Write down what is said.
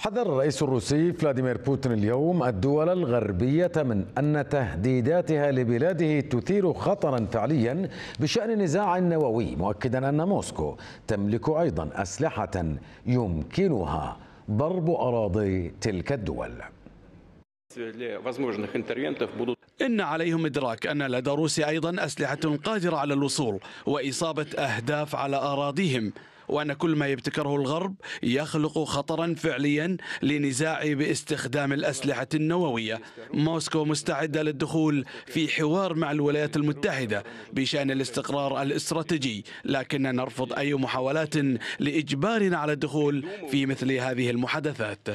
حذر الرئيس الروسي فلاديمير بوتين اليوم الدول الغربية من أن تهديداتها لبلاده تثير خطرا فعليا بشأن نزاع نووي مؤكدا أن موسكو تملك أيضا أسلحة يمكنها ضرب أراضي تلك الدول إن عليهم إدراك أن لدى روسيا أيضا أسلحة قادرة على الوصول وإصابة أهداف على أراضيهم وأن كل ما يبتكره الغرب يخلق خطرا فعليا لنزاع باستخدام الأسلحة النووية موسكو مستعدة للدخول في حوار مع الولايات المتحدة بشأن الاستقرار الاستراتيجي لكننا نرفض أي محاولات لإجبارنا على الدخول في مثل هذه المحادثات